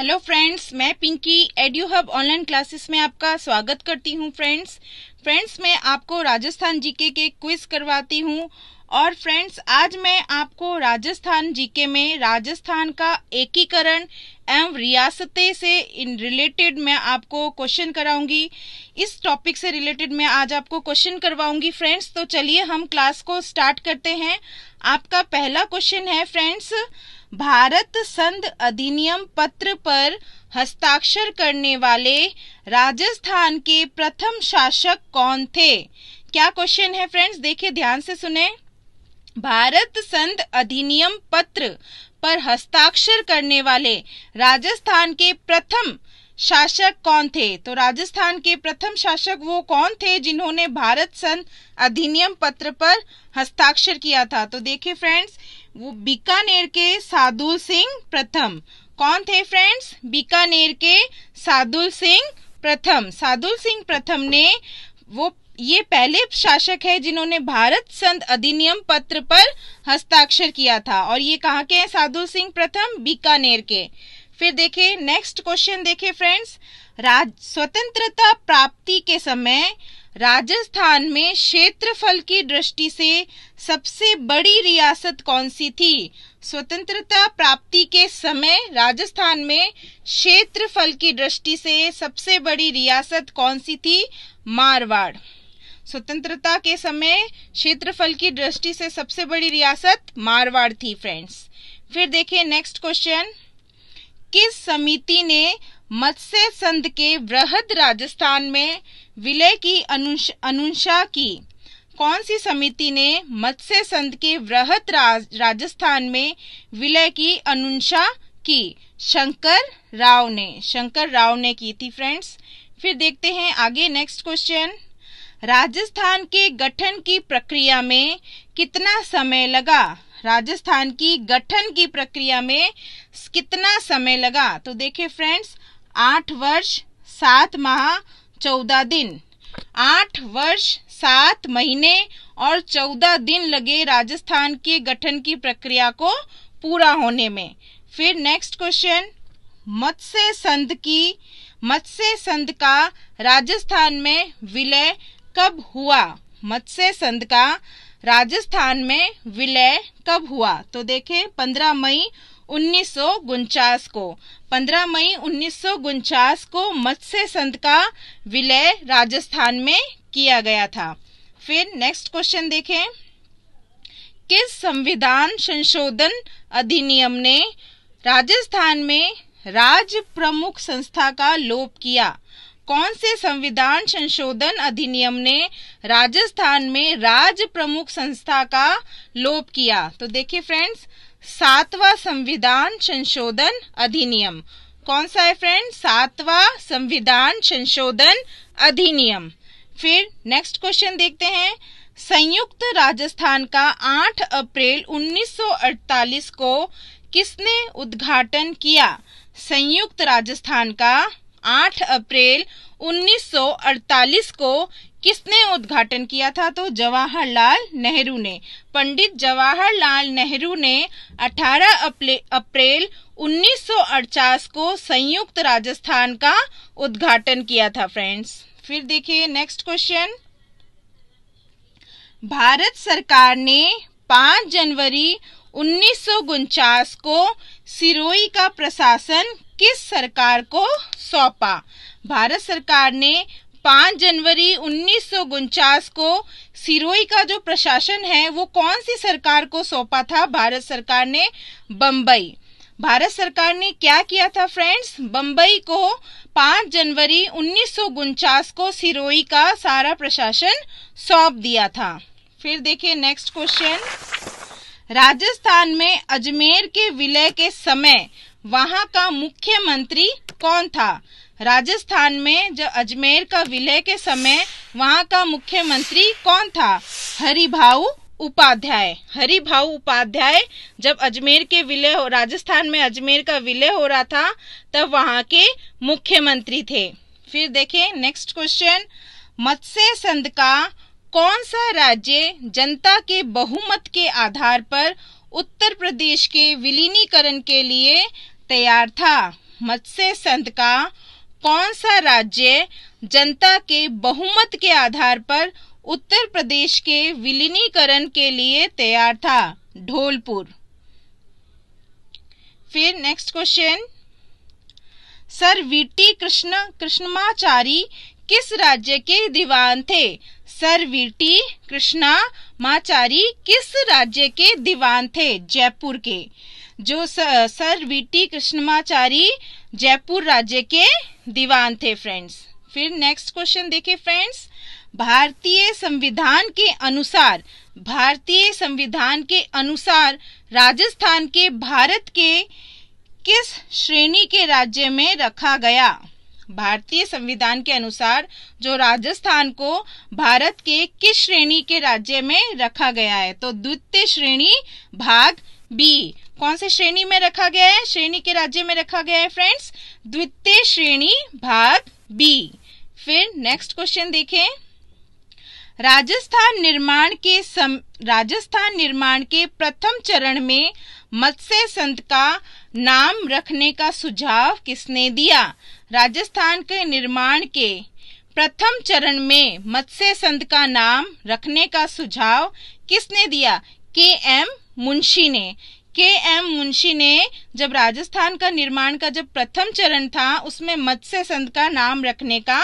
hello friends मैं पिंकी एडियो hub online classes में आपका स्वागत करती हूँ फ्रेंड्स फ्रेंड्स मैं आपको राजस्थान जीके के क्विज करवाती हूं और फ्रेंड्स आज मैं आपको राजस्थान जीके में राजस्थान का एकीकरण एवं रियासतें से इन रिलेटेड मैं आपको क्वेश्चन कराऊंगी इस टॉपिक से रिलेटेड मैं आज आपको क्वेश्चन करवाऊंगी फ्रेंड्स तो चलिए हम क्लास को स्टार्ट करते हैं आपका पहला क्वेश्चन है फ्रेंड्स भारत संध अधिनियम पत्र पर हस्ताक्षर करने वाले राजस्थान के प्रथम शासक कौन थे क्या क्वेश्चन है फ्रेंड्स देखिए ध्यान से सुने भारत संत अधिनियम पत्र पर हस्ताक्षर करने वाले राजस्थान के प्रथम शासक कौन थे तो राजस्थान के प्रथम शासक वो कौन थे जिन्होंने भारत संत अधिनियम पत्र पर हस्ताक्षर किया था तो देखिए फ्रेंड्स वो बीकानेर के साधुल सिंह प्रथम कौन थे फ्रेंड्स बीकानेर के साधुल सिंह प्रथम साधुल सिंह प्रथम ने वो ये पहले शासक है जिन्होंने भारत संत अधिनियम पत्र पर हस्ताक्षर किया था और ये कहाँ के हैं साधु सिंह प्रथम बीकानेर के फिर देखे नेक्स्ट क्वेश्चन देखे फ्रेंड्स राज स्वतंत्रता प्राप्ति के समय राजस्थान में क्षेत्रफल की दृष्टि से सबसे बड़ी रियासत कौन सी थी स्वतंत्रता प्राप्ति के समय राजस्थान में क्षेत्रफल की दृष्टि से सबसे बड़ी रियासत कौन सी थी मारवाड़ स्वतंत्रता के समय क्षेत्रफल की दृष्टि से सबसे बड़ी रियासत मारवाड़ थी फ्रेंड्स फिर देखें नेक्स्ट क्वेश्चन किस समिति ने मत्स्य संध के वृहद राजस्थान में विलय की अनुशा की कौन सी समिति ने मत्स्य संध के वृहद राज, राजस्थान में विलय की अनुशा की शंकर राव ने शंकर राव ने की थी फ्रेंड्स फिर देखते हैं आगे नेक्स्ट क्वेश्चन राजस्थान के गठन की प्रक्रिया में कितना समय लगा राजस्थान की गठन की प्रक्रिया में कितना समय लगा तो देखिए फ्रेंड्स आठ वर्ष सात माह चौदह दिन आठ वर्ष सात महीने और चौदह दिन लगे राजस्थान के गठन की प्रक्रिया को पूरा होने में फिर नेक्स्ट क्वेश्चन मत्स्य संध की मत्स्य संध का राजस्थान में विलय कब हुआ मत्स्य संध का राजस्थान में विलय कब हुआ तो देखे 15 मई उन्नीस को 15 मई उन्नीस को मत्स्य संध का विलय राजस्थान में किया गया था फिर नेक्स्ट क्वेश्चन देखें किस संविधान संशोधन अधिनियम ने राजस्थान में राज प्रमुख संस्था का लोप किया कौन से संविधान संशोधन अधिनियम ने राजस्थान में राज प्रमुख संस्था का लोप किया तो देखिए फ्रेंड्स सातवा संविधान संशोधन अधिनियम कौन सा है फ्रेंड सातवा संविधान संशोधन अधिनियम फिर नेक्स्ट क्वेश्चन देखते हैं संयुक्त राजस्थान का 8 अप्रैल 1948 को किसने उद्घाटन किया संयुक्त राजस्थान का 8 अप्रैल 1948 को किसने उद्घाटन किया था तो जवाहरलाल नेहरू ने पंडित जवाहरलाल नेहरू ने 18 अप्रैल 1948 को संयुक्त राजस्थान का उद्घाटन किया था फ्रेंड्स फिर देखिए नेक्स्ट क्वेश्चन भारत सरकार ने 5 जनवरी उन्नीस को सिरोई का प्रशासन किस सरकार को सौंपा भारत सरकार ने 5 जनवरी उन्नीस को सिरोही का जो प्रशासन है वो कौन सी सरकार को सौंपा था भारत सरकार ने बम्बई भारत सरकार ने क्या किया था फ्रेंड्स बम्बई को 5 जनवरी उन्नीस को सिरोही का सारा प्रशासन सौंप दिया था फिर देखिए नेक्स्ट क्वेश्चन राजस्थान में अजमेर के विलय के समय वहाँ का मुख्यमंत्री कौन था राजस्थान में जब अजमेर का विलय के समय वहाँ का मुख्यमंत्री कौन था हरिभाऊ उपाध्याय हरिभाऊ उपाध्याय जब अजमेर के विलय हो राजस्थान में अजमेर का विलय हो रहा था तब वहाँ के मुख्यमंत्री थे फिर देखें नेक्स्ट क्वेश्चन मत्स्य संध का कौन सा राज्य जनता के बहुमत के आधार पर उत्तर प्रदेश के विलीनीकरण के लिए तैयार था मत्स्य संत का कौन सा राज्य जनता के बहुमत के आधार पर उत्तर प्रदेश के विलीनीकरण के लिए तैयार था ढोलपुर फिर next question sir V T Krishna Krishnamachari किस राज्य के दीवान थे सर वीटी कृष्णा माचारी किस राज्य के दीवान थे जयपुर के जो sir V T Krishnamachari Jaipur राज्य के दीवान थे फ्रेंड्स फिर नेक्स्ट क्वेश्चन देखे फ्रेंड्स भारतीय संविधान के अनुसार भारतीय संविधान के अनुसार राजस्थान के भारत के किस श्रेणी के राज्य में रखा गया भारतीय संविधान के अनुसार जो राजस्थान को भारत के किस श्रेणी के राज्य में रखा गया है तो द्वितीय श्रेणी भाग बी कौन से श्रेणी में रखा गया है श्रेणी के राज्य में रखा गया है फ्रेंड्स द्वितीय श्रेणी भाग बी फिर नेक्स्ट क्वेश्चन देखें राजस्थान निर्माण के सम राजस्थान निर्माण के प्रथम चरण में मत्स्य संत का नाम रखने का सुझाव किसने दिया राजस्थान के निर्माण के प्रथम चरण में मत्स्य संत का नाम रखने का सुझाव किसने दिया के एम मुंशी ने के एम मुंशी ने जब राजस्थान का निर्माण का जब प्रथम चरण था उसमें मत्स्य संत का नाम रखने का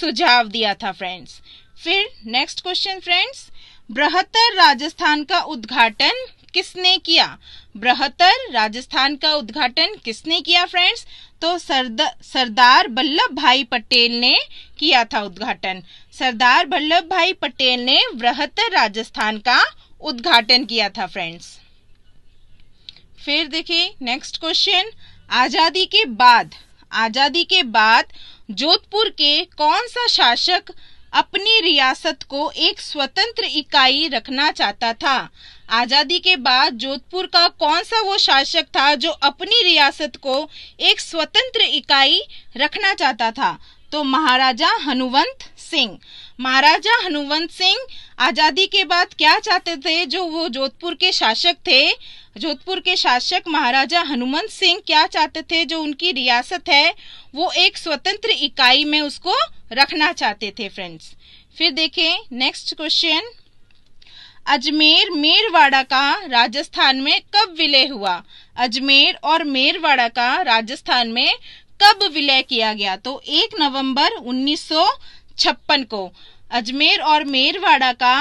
सुझाव दिया था फ्रेंड्स फिर नेक्स्ट क्वेश्चन फ्रेंड्स बृहत्तर राजस्थान का उद्घाटन किसने किया बृहत्तर राजस्थान का उद्घाटन किसने किया फ्रेंड्स तो सरद सरदार वल्लभ भाई पटेल ने किया था उद्घाटन सरदार वल्लभ भाई पटेल ने वृहत राजस्थान का उद्घाटन किया था फ्रेंड्स फिर देखिए नेक्स्ट क्वेश्चन आज़ादी के बाद आज़ादी के बाद जोधपुर के कौन सा शासक अपनी रियासत को एक स्वतंत्र इकाई रखना चाहता था आज़ादी के बाद जोधपुर का कौन सा वो शासक था जो अपनी रियासत को एक स्वतंत्र इकाई रखना चाहता था तो महाराजा हनुवंत सिंह महाराजा हनुवंत सिंह आज़ादी के बाद क्या चाहते थे जो वो जोधपुर के शासक थे जोधपुर के शासक महाराजा हनुमंत सिंह क्या चाहते थे जो उनकी रियासत है वो एक स्वतंत्र इकाई में उसको रखना चाहते थे फ्रेंड्स फिर देखें नेक्स्ट क्वेश्चन अजमेर मेरवाड़ा का राजस्थान में कब विलय हुआ अजमेर और मेरवाड़ा का राजस्थान में कब विलय किया गया तो 1 नवंबर 1956 को अजमेर और मेरवाड़ा का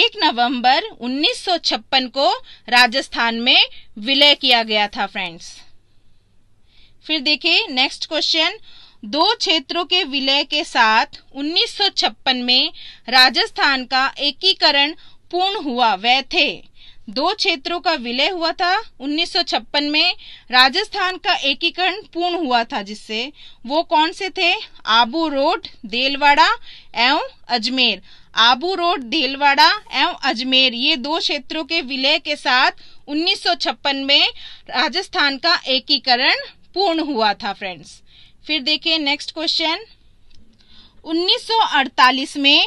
1 नवंबर 1956 को राजस्थान में विलय किया गया था फ्रेंड्स फिर देखिए नेक्स्ट क्वेश्चन दो क्षेत्रों के विलय के साथ 1956 में राजस्थान का एकीकरण पूर्ण हुआ वह थे दो क्षेत्रों का विलय हुआ था 1956 में राजस्थान का एकीकरण पूर्ण हुआ था जिससे वो कौन से थे आबू रोड देलवाड़ा एवं अजमेर आबू रोड देलवाड़ा एवं अजमेर ये दो क्षेत्रों के विलय के साथ 1956 में राजस्थान का एकीकरण पूर्ण हुआ था फ्रेंड्स फिर देखिए नेक्स्ट क्वेश्चन 1948 में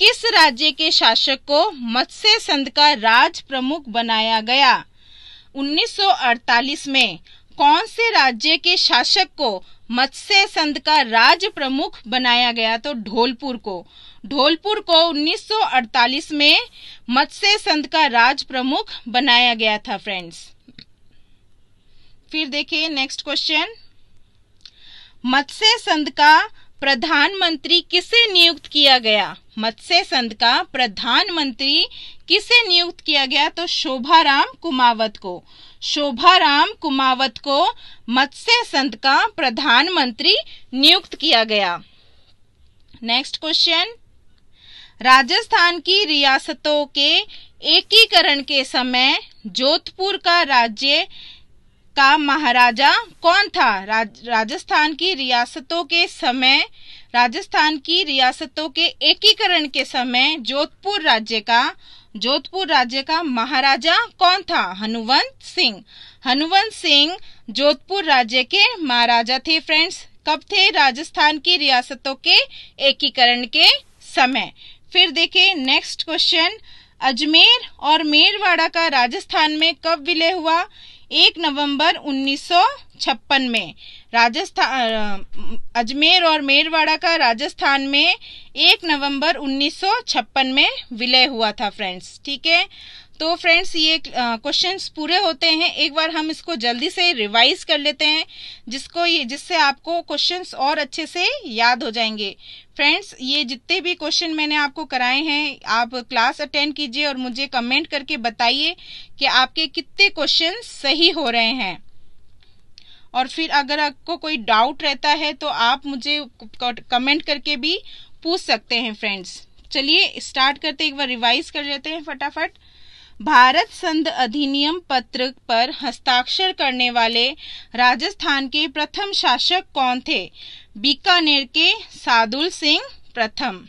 किस राज्य के शासक को मत्स्य संध का राज प्रमुख बनाया गया 1948 में कौन से राज्य के शासक को मत्स्य संध का राज प्रमुख बनाया गया तो ढोलपुर को ढोलपुर को 1948 में मत्स्य संध का राज प्रमुख बनाया गया था फ्रेंड्स फिर देखिए नेक्स्ट क्वेश्चन मत्स्य संध का प्रधानमंत्री किसे नियुक्त किया गया मत्स्य संघ का प्रधानमंत्री किसे नियुक्त किया गया तो शोभा राम कुमावत को शोभा राम कुमावत को मत्स्य संघ का प्रधानमंत्री नियुक्त किया गया नेक्स्ट क्वेश्चन राजस्थान की रियासतों के एकीकरण के समय जोधपुर का राज्य का महाराजा कौन था राज, राजस्थान की रियासतों के समय राजस्थान की रियासतों के एकीकरण के समय जोधपुर राज्य का जोधपुर राज्य का महाराजा कौन था हनुवंत सिंह हनुवंत सिंह जोधपुर राज्य के महाराजा थे फ्रेंड्स कब थे राजस्थान की रियासतों के एकीकरण के समय फिर देखे नेक्स्ट क्वेश्चन अजमेर और मेरवाड़ा का राजस्थान में कब विलय हुआ एक नवंबर उन्नीस में राजस्थान अजमेर और मेरवाड़ा का राजस्थान में एक नवंबर उन्नीस में विलय हुआ था फ्रेंड्स ठीक है तो फ्रेंड्स ये क्वेश्चंस पूरे होते हैं एक बार हम इसको जल्दी से रिवाइज कर लेते हैं जिसको ये जिससे आपको क्वेश्चंस और अच्छे से याद हो जाएंगे फ्रेंड्स ये जितने भी क्वेश्चन मैंने आपको कराए हैं आप क्लास अटेंड कीजिए और मुझे कमेंट करके बताइए कि आपके कितने क्वेश्चन सही हो रहे हैं और फिर अगर आपको कोई डाउट रहता है तो आप मुझे कमेंट करके भी पूछ सकते हैं फ्रेंड्स चलिए स्टार्ट करते एक बार रिवाइज कर लेते हैं फटाफट भारत संध अधिनियम पत्र पर हस्ताक्षर करने वाले राजस्थान के प्रथम शासक कौन थे बीकानेर के सादुल सिंह प्रथम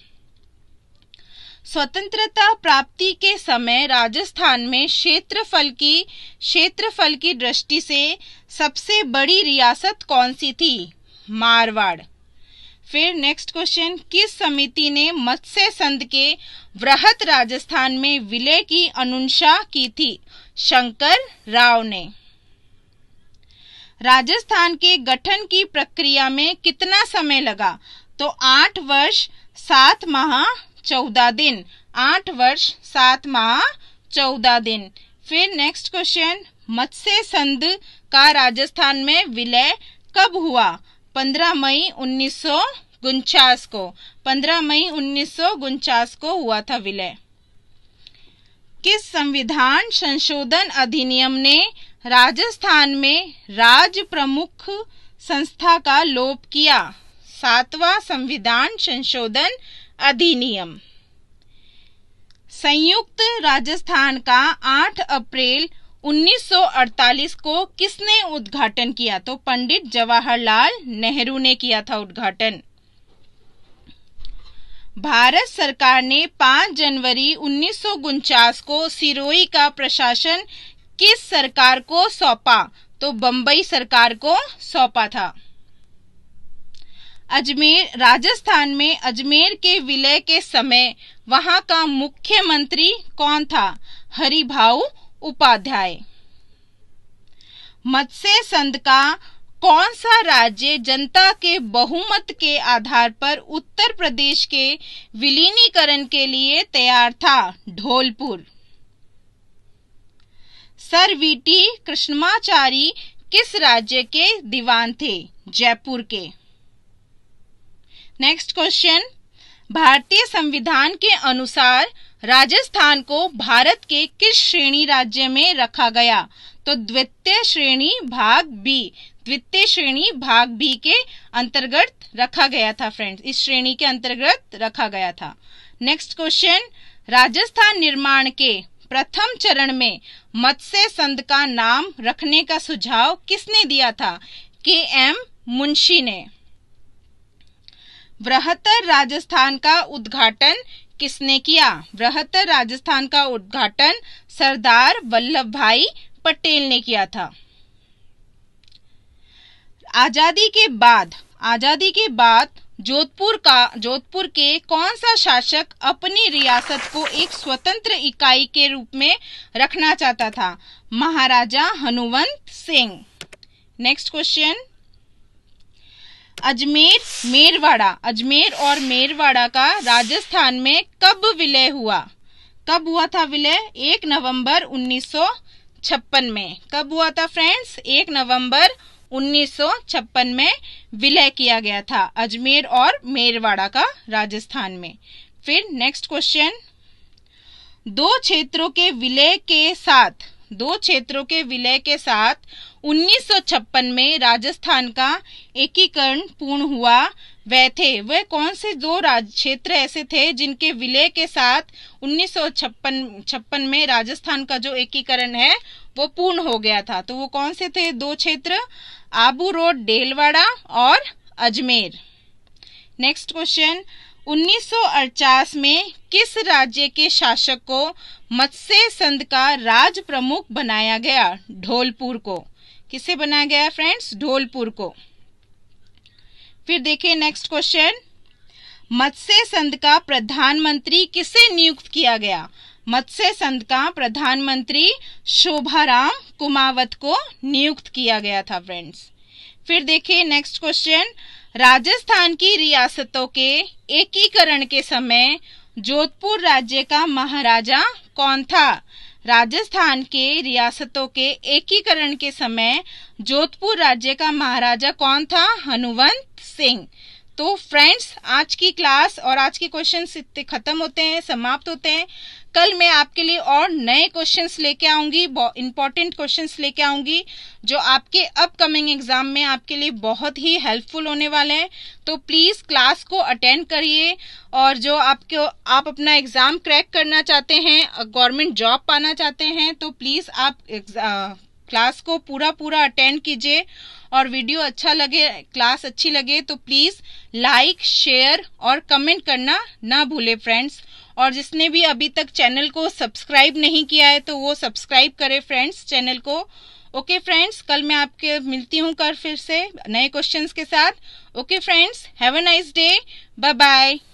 स्वतंत्रता प्राप्ति के समय राजस्थान में क्षेत्रफल की क्षेत्रफल की दृष्टि से सबसे बड़ी रियासत कौन सी थी मारवाड़ फिर नेक्स्ट क्वेश्चन किस समिति ने मत्स्य संध के वृहत राजस्थान में विलय की अनुशा की थी शंकर राव ने राजस्थान के गठन की प्रक्रिया में कितना समय लगा तो आठ वर्ष सात माह चौदह दिन आठ वर्ष सात माह चौदह दिन फिर नेक्स्ट क्वेश्चन मत्स्य संध का राजस्थान में विलय कब हुआ 15 मई उन्नीस को 15 मई उन्नीस को हुआ था विलय किस संविधान संशोधन अधिनियम ने राजस्थान में राज प्रमुख संस्था का लोप किया सातवां संविधान संशोधन अधिनियम संयुक्त राजस्थान का 8 अप्रैल 1948 को किसने उद्घाटन किया तो पंडित जवाहरलाल नेहरू ने किया था उद्घाटन भारत सरकार ने 5 जनवरी उन्नीस को सिरोही का प्रशासन किस सरकार को सौंपा तो बंबई सरकार को सौंपा था अजमेर राजस्थान में अजमेर के विलय के समय वहां का मुख्यमंत्री कौन था हरिभाऊ उपाध्याय मत्स्य संध का कौन सा राज्य जनता के बहुमत के आधार पर उत्तर प्रदेश के विलीनीकरण के लिए तैयार था ढोलपुर सर वीटी कृष्णमाचारी किस राज्य के दीवान थे जयपुर के नेक्स्ट क्वेश्चन भारतीय संविधान के अनुसार राजस्थान को भारत के किस श्रेणी राज्य में रखा गया तो द्वितीय श्रेणी भाग बी द्वितीय श्रेणी भाग बी के अंतर्गत रखा गया था फ्रेंड्स इस श्रेणी के अंतर्गत रखा गया था नेक्स्ट क्वेश्चन राजस्थान निर्माण के प्रथम चरण में मत्स्य संध का नाम रखने का सुझाव किसने दिया था के एम मुंशी ने बृहत्तर राजस्थान का उद्घाटन किसने किया बृहत्तर राजस्थान का उद्घाटन सरदार वल्लभ भाई पटेल ने किया था आजादी के बाद आजादी के बाद जोधपुर का जोधपुर के कौन सा शासक अपनी रियासत को एक स्वतंत्र इकाई के रूप में रखना चाहता था महाराजा हनुवंत सिंह नेक्स्ट क्वेश्चन अजमेर मेरवाड़ा अजमेर और मेरवाड़ा का राजस्थान में कब विलय हुआ कब हुआ था विलय एक नवंबर छप्पन में कब हुआ था फ्रेंड्स एक नवंबर छप्पन में विलय किया गया था अजमेर और मेरवाड़ा का राजस्थान में फिर नेक्स्ट क्वेश्चन दो क्षेत्रों के विलय के साथ दो क्षेत्रों के विलय के साथ 1956 में राजस्थान का एकीकरण पूर्ण हुआ वह थे वह कौन से दो राज्य क्षेत्र ऐसे थे जिनके विलय के साथ 1956 में राजस्थान का जो एकीकरण है वो पूर्ण हो गया था तो वो कौन से थे दो क्षेत्र आबू रोड डेलवाड़ा और अजमेर नेक्स्ट क्वेश्चन 1948 में किस राज्य के शासक को मत्स्य संध का राज प्रमुख बनाया गया ढोलपुर को किसे बनाया गया फ्रेंड्स ढोलपुर को फिर देखिए नेक्स्ट क्वेश्चन मत्स्य संध का प्रधानमंत्री किसे नियुक्त किया गया मत्स्य संध का प्रधानमंत्री शोभाराम कुमावत को नियुक्त किया गया था फ्रेंड्स फिर देखिए नेक्स्ट क्वेश्चन राजस्थान की रियासतों के एकीकरण के समय जोधपुर राज्य का महाराजा कौन था राजस्थान के रियासतों के एकीकरण के समय जोधपुर राज्य का महाराजा कौन था हनुवंत सिंह तो फ्रेंड्स आज की क्लास और आज के क्वेश्चन खत्म होते हैं समाप्त होते हैं कल मैं आपके लिए और नए क्वेश्चंस लेके आऊंगी इंपॉर्टेंट क्वेश्चंस लेके आऊंगी जो आपके अपकमिंग एग्जाम में आपके लिए बहुत ही हेल्पफुल होने वाले हैं तो प्लीज क्लास को अटेंड करिए और जो आपको आप अपना एग्जाम क्रैक करना चाहते हैं गवर्नमेंट जॉब पाना चाहते हैं तो प्लीज आप क्लास को पूरा पूरा अटेंड कीजिए और वीडियो अच्छा लगे क्लास अच्छी लगे तो प्लीज लाइक शेयर और कमेंट करना ना भूले फ्रेंड्स और जिसने भी अभी तक चैनल को सब्सक्राइब नहीं किया है तो वो सब्सक्राइब करे फ्रेंड्स चैनल को ओके फ्रेंड्स कल मैं आपके मिलती हूँ कल फिर से नए क्वेश्चंस के साथ okay friends have a nice day bye bye